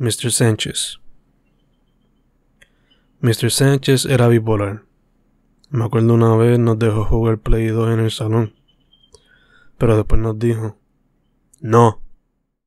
Mr. Sánchez. Mr. Sánchez era bipolar. Me acuerdo una vez nos dejó jugar Play 2 en el salón. Pero después nos dijo, no,